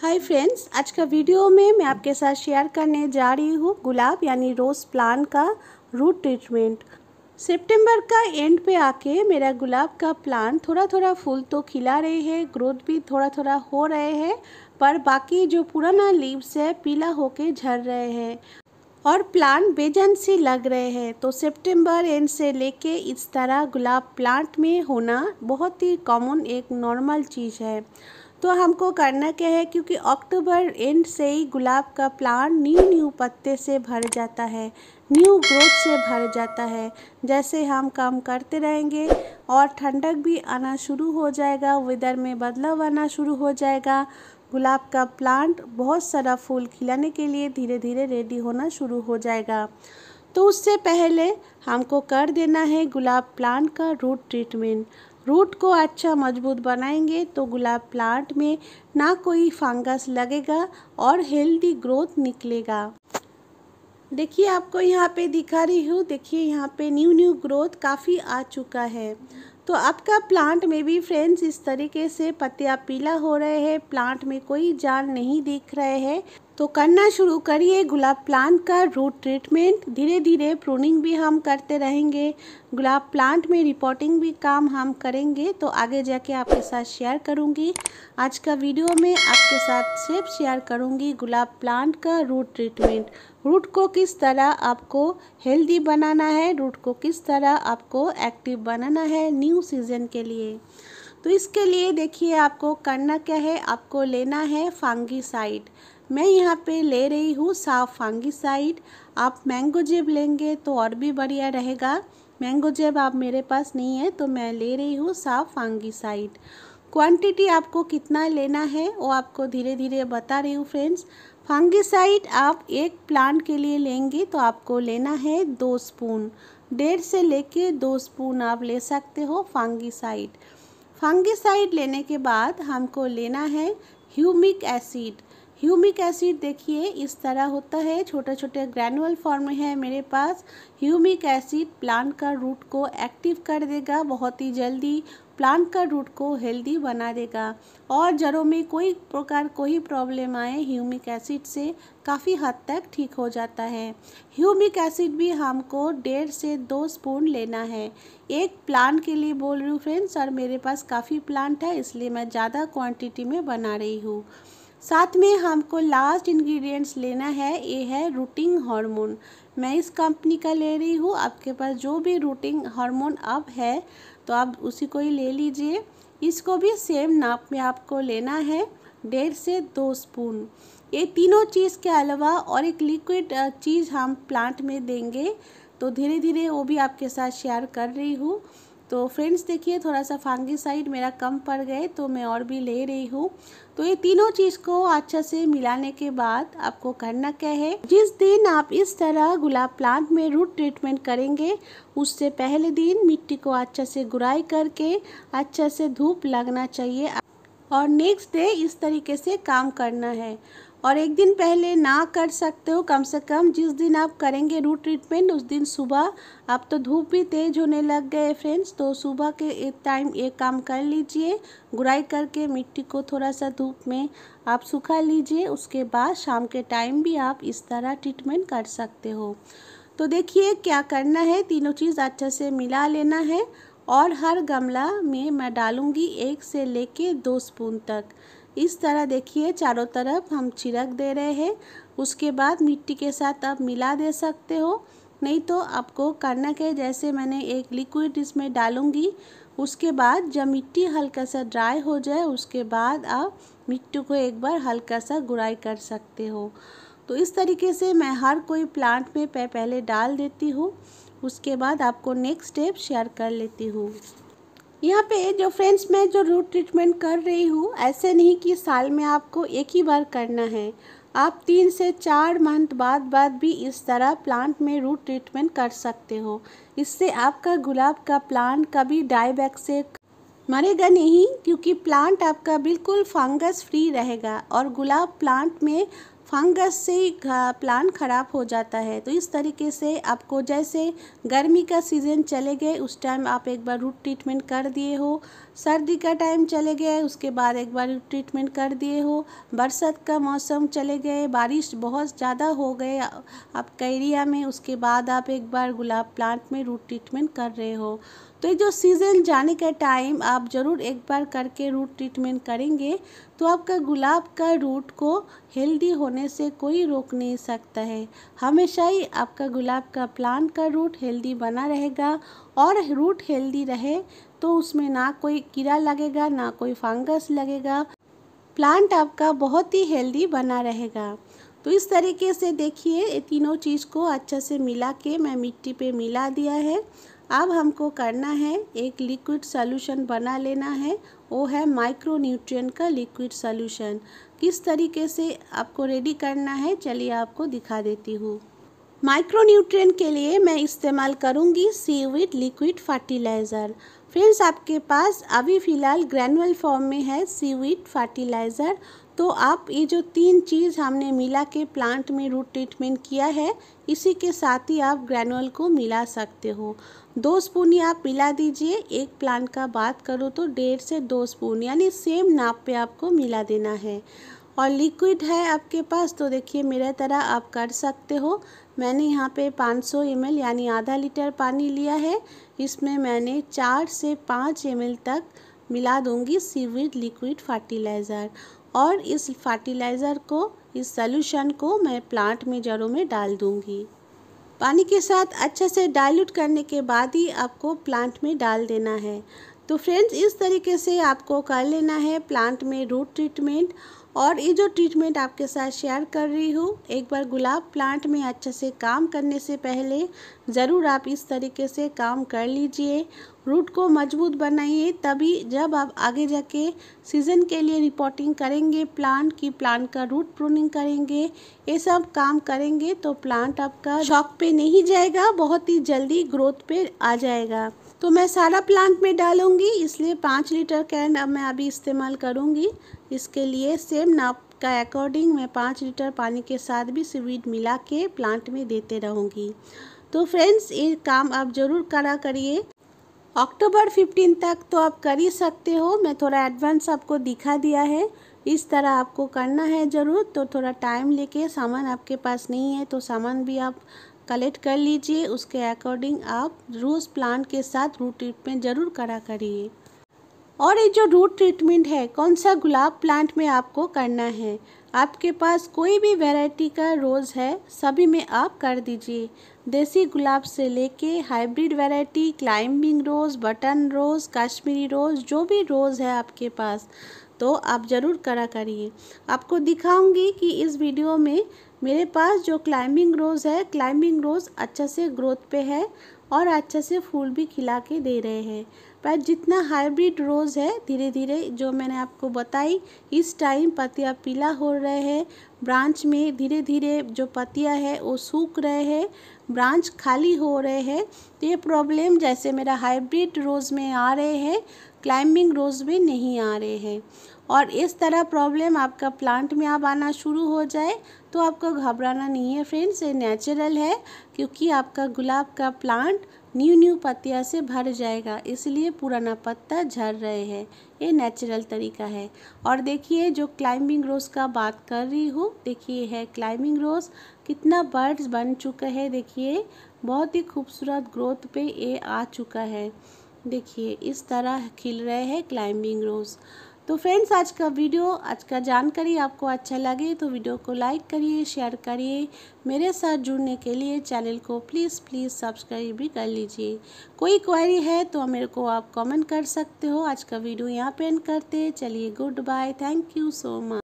hi friends आज का video में मैं आपके साथ शेयर करने जा रही हूँ गुलाब यानी रोज़ प्लांट का रूट ट्रीटमेंट सितंबर का एंड पे आके मेरा गुलाब का प्लांट थोड़ा थोड़ा फूल तो खिला रहे हैं ग्रोथ भी थोड़ा थोड़ा हो रहे हैं पर बाकी जो पुराना लीव्स है पीला होके झर रहे हैं और प्लांट बेजन से लग रहे हैं तो सितंबर एंड से लेके इस तरह गुलाब प्लांट में होना बहुत ही कॉमन एक नॉर्मल चीज़ है तो हमको करना क्या है क्योंकि अक्टूबर एंड से ही गुलाब का प्लांट न्यू न्यू पत्ते से भर जाता है न्यू ग्रोथ से भर जाता है जैसे हम काम करते रहेंगे और ठंडक भी आना शुरू हो जाएगा वेदर में बदलाव आना शुरू हो जाएगा गुलाब का प्लांट बहुत सारा फूल खिलाने के लिए धीरे धीरे रेडी होना शुरू हो जाएगा तो उससे पहले हमको कर देना है गुलाब प्लांट का रूट ट्रीटमेंट रूट को अच्छा मजबूत बनाएंगे तो गुलाब प्लांट में ना कोई फंगस लगेगा और हेल्दी ग्रोथ निकलेगा देखिए आपको यहाँ पे दिखा रही हूँ देखिए यहाँ पे न्यू न्यू ग्रोथ काफ़ी आ चुका है तो आपका प्लांट में भी फ्रेंड्स इस तरीके से पत्तियाँ पीला हो रहे हैं प्लांट में कोई जाल नहीं दिख रहे हैं तो करना शुरू करिए गुलाब प्लांट का रूट ट्रीटमेंट धीरे धीरे प्रूनिंग भी हम करते रहेंगे गुलाब प्लांट में रिपोर्टिंग भी काम हम करेंगे तो आगे जाके आपके साथ शेयर करूँगी आज का वीडियो में आपके साथ सिर्फ शेयर करूँगी गुलाब प्लांट का रूट ट्रीटमेंट रूट को किस तरह आपको हेल्दी बनाना है रूट को किस तरह आपको एक्टिव बनाना है न्यू सीजन के लिए तो इसके लिए देखिए आपको करना क्या है आपको लेना है फांगी साइड मैं यहाँ पे ले रही हूँ साफ फांगीसाइड आप मैंगो जेब लेंगे तो और भी बढ़िया रहेगा मैंगो जेब आप मेरे पास नहीं है तो मैं ले रही हूँ साफ फांगीसाइड क्वांटिटी आपको कितना लेना है वो आपको धीरे धीरे बता रही हूँ फ्रेंड्स फंगिसाइड आप एक प्लांट के लिए लेंगे तो आपको लेना है दो स्पून डेढ़ से लेके दो स्पून आप ले सकते हो फंगिसाइड फंगिसाइड लेने के बाद हमको लेना है ह्यूमिक एसिड ह्यूमिक एसिड देखिए इस तरह होता है छोटे छोटे ग्रैनुअल फॉर्म में है मेरे पास ह्यूमिक एसिड प्लांट का रूट को एक्टिव कर देगा बहुत ही जल्दी प्लांट का रूट को हेल्दी बना देगा और जड़ों में कोई प्रकार कोई प्रॉब्लम आए ह्यूमिक एसिड से काफ़ी हद तक ठीक हो जाता है ह्यूमिक एसिड भी हमको डेढ़ से दो स्पून लेना है एक प्लांट के लिए बोल रही हूँ फ्रेंड्स और मेरे पास काफ़ी प्लांट है इसलिए मैं ज़्यादा क्वांटिटी में बना रही हूँ साथ में हमको लास्ट इंग्रेडिएंट्स लेना है ये है रूटिंग हार्मोन मैं इस कंपनी का ले रही हूँ आपके पास जो भी रूटिंग हार्मोन अब है तो आप उसी को ही ले लीजिए इसको भी सेम नाप में आपको लेना है डेढ़ से दो स्पून ये तीनों चीज़ के अलावा और एक लिक्विड चीज़ हम प्लांट में देंगे तो धीरे धीरे वो भी आपके साथ शेयर कर रही हूँ तो फ्रेंड्स देखिए थोड़ा सा फांगीसाइड मेरा कम पड़ गए तो मैं और भी ले रही हूँ तो ये तीनों चीज़ को अच्छा से मिलाने के बाद आपको करना क्या है जिस दिन आप इस तरह गुलाब प्लांट में रूट ट्रीटमेंट करेंगे उससे पहले दिन मिट्टी को अच्छा से गुराई करके अच्छा से धूप लगना चाहिए और नेक्स्ट डे इस तरीके से काम करना है और एक दिन पहले ना कर सकते हो कम से कम जिस दिन आप करेंगे रूट ट्रीटमेंट उस दिन सुबह आप तो धूप भी तेज़ होने लग गए फ्रेंड्स तो सुबह के टाइम एक काम कर लीजिए गुराई करके मिट्टी को थोड़ा सा धूप में आप सुखा लीजिए उसके बाद शाम के टाइम भी आप इस तरह ट्रीटमेंट कर सकते हो तो देखिए क्या करना है तीनों चीज़ अच्छे से मिला लेना है और हर गमला में मैं डालूँगी एक से लेके दो स्पून तक इस तरह देखिए चारों तरफ हम छिड़क दे रहे हैं उसके बाद मिट्टी के साथ आप मिला दे सकते हो नहीं तो आपको करना के जैसे मैंने एक लिक्विड इसमें डालूंगी उसके बाद जब मिट्टी हल्का सा ड्राई हो जाए उसके बाद आप मिट्टी को एक बार हल्का सा गुड़ाई कर सकते हो तो इस तरीके से मैं हर कोई प्लांट में पहले डाल देती हूँ उसके बाद आपको नेक्स्ट स्टेप शेयर कर लेती हूँ यहाँ पे जो फ्रेंड्स मैं जो रूट ट्रीटमेंट कर रही हूँ ऐसे नहीं कि साल में आपको एक ही बार करना है आप तीन से चार मंथ बाद बाद भी इस तरह प्लांट में रूट ट्रीटमेंट कर सकते हो इससे आपका गुलाब का प्लांट कभी डाईबैक से मरेगा नहीं क्योंकि प्लांट आपका बिल्कुल फंगस फ्री रहेगा और गुलाब प्लांट में फंगस से प्लान ख़राब हो जाता है तो इस तरीके से आपको जैसे गर्मी का सीज़न चले गए उस टाइम आप एक बार रूट ट्रीटमेंट कर दिए हो सर्दी का टाइम चले गए उसके बाद एक बार रूट ट्रीटमेंट कर दिए हो बरसात का मौसम चले गए बारिश बहुत ज़्यादा हो गए आपका एरिया में उसके बाद आप एक बार गुलाब प्लांट में रूट ट्रीटमेंट कर रहे हो तो ये जो सीजन जाने का टाइम आप ज़रूर एक बार करके रूट ट्रीटमेंट करेंगे तो आपका गुलाब का रूट को हेल्दी होने से कोई रोक नहीं सकता है हमेशा ही आपका गुलाब का प्लांट का रूट हेल्दी बना रहेगा और रूट हेल्दी रहे तो उसमें ना कोई कीड़ा लगेगा ना कोई फंगस लगेगा प्लांट आपका बहुत ही हेल्दी बना रहेगा तो इस तरीके से देखिए ये तीनों चीज़ को अच्छे से मिला के मैं मिट्टी पे मिला दिया है अब हमको करना है एक लिक्विड सॉल्यूशन बना लेना है वो है माइक्रो न्यूट्रिएंट का लिक्विड सॉल्यूशन किस तरीके से आपको रेडी करना है चलिए आपको दिखा देती हूँ माइक्रो न्यूट्रिएंट के लिए मैं इस्तेमाल करूँगी सीविड लिक्विड फर्टिलाइज़र फ्रेंड्स आपके पास अभी फ़िलहाल ग्रैनुअल फॉर्म में है सीविड फर्टिलाइज़र तो आप ये जो तीन चीज़ हमने मिला के प्लांट में रूट ट्रीटमेंट किया है इसी के साथ ही आप ग्रैनुअल को मिला सकते हो दो स्पून ही आप मिला दीजिए एक प्लांट का बात करो तो डेढ़ से दो स्पून यानी सेम नाप पे आपको मिला देना है और लिक्विड है आपके पास तो देखिए मेरे तरह आप कर सकते हो मैंने यहाँ पे 500 सौ यानी आधा लीटर पानी लिया है इसमें मैंने चार से पाँच एम तक मिला दूंगी सीविड लिक्विड फर्टिलाइज़र और इस फर्टिलाइज़र को इस सॉल्यूशन को मैं प्लांट में जड़ों में डाल दूँगी पानी के साथ अच्छे से डाइल्यूट करने के बाद ही आपको प्लांट में डाल देना है तो फ्रेंड्स इस तरीके से आपको कर लेना है प्लांट में रूट ट्रीटमेंट और ये जो ट्रीटमेंट आपके साथ शेयर कर रही हूँ एक बार गुलाब प्लांट में अच्छे से काम करने से पहले ज़रूर आप इस तरीके से काम कर लीजिए रूट को मजबूत बनाइए तभी जब आप आगे जाके सीज़न के लिए रिपोर्टिंग करेंगे प्लांट की प्लांट का रूट प्रूनिंग करेंगे ये सब काम करेंगे तो प्लांट आपका शॉक पे नहीं जाएगा बहुत ही जल्दी ग्रोथ पे आ जाएगा तो मैं सारा प्लांट में डालूंगी इसलिए पाँच लीटर कैन अब मैं अभी इस्तेमाल करूँगी इसके लिए सेम नाप का अकॉर्डिंग मैं पाँच लीटर पानी के साथ भी सीवीड मिला के प्लांट में देते रहूँगी तो फ्रेंड्स ये काम आप ज़रूर करा करिए अक्टूबर फिफ्टीन तक तो आप कर ही सकते हो मैं थोड़ा एडवांस आपको दिखा दिया है इस तरह आपको करना है ज़रूर तो थोड़ा टाइम लेके सामान आपके पास नहीं है तो सामान भी आप कलेक्ट कर लीजिए उसके अकॉर्डिंग आप रोज़ प्लांट के साथ रूट ट्रीटमेंट ज़रूर करा करिए और ये जो रूट ट्रीटमेंट है कौन सा गुलाब प्लांट में आपको करना है आपके पास कोई भी वैरायटी का रोज़ है सभी में आप कर दीजिए देसी गुलाब से लेके hybrid variety climbing rose button rose Kashmiri rose जो भी रोज़ है आपके पास तो आप ज़रूर करा करिए आपको दिखाऊंगी कि इस वीडियो में मेरे पास जो क्लाइंबिंग रोज़ है क्लाइंबिंग रोज़ अच्छे से ग्रोथ पे है और अच्छे से फूल भी खिला के दे रहे हैं पर जितना हाइब्रिड रोज़ है धीरे धीरे जो मैंने आपको बताई इस टाइम पतिया पीला हो रहे हैं ब्रांच में धीरे धीरे जो पतिया है वो सूख रहे हैं ब्रांच खाली हो रहे हैं तो ये प्रॉब्लम जैसे मेरा हाइब्रिड रोज़ में आ रहे हैं क्लाइंबिंग रोज़ में नहीं आ रहे हैं और इस तरह प्रॉब्लम आपका प्लांट में अब आना शुरू हो जाए तो आपको घबराना नहीं है फ्रेंड्स ये नेचुरल है क्योंकि आपका गुलाब का प्लांट न्यू न्यू पत्तिया से भर जाएगा इसलिए पुराना पत्ता झड़ रहे हैं ये नेचुरल तरीका है और देखिए जो क्लाइंबिंग रोज़ का बात कर रही हूँ देखिए है क्लाइंबिंग रोज़ कितना बर्ड्स बन चुका है देखिए बहुत ही खूबसूरत ग्रोथ पे ये आ चुका है देखिए इस तरह खिल रहे हैं क्लाइंबिंग रोज़ तो फ्रेंड्स आज का वीडियो आज का जानकारी आपको अच्छा लगे तो वीडियो को लाइक करिए शेयर करिए मेरे साथ जुड़ने के लिए चैनल को प्लीज़ प्लीज़ सब्सक्राइब भी कर लीजिए कोई क्वारी है तो मेरे को आप कमेंट कर सकते हो आज का वीडियो यहाँ पे एंड करते चलिए good bye thank you so much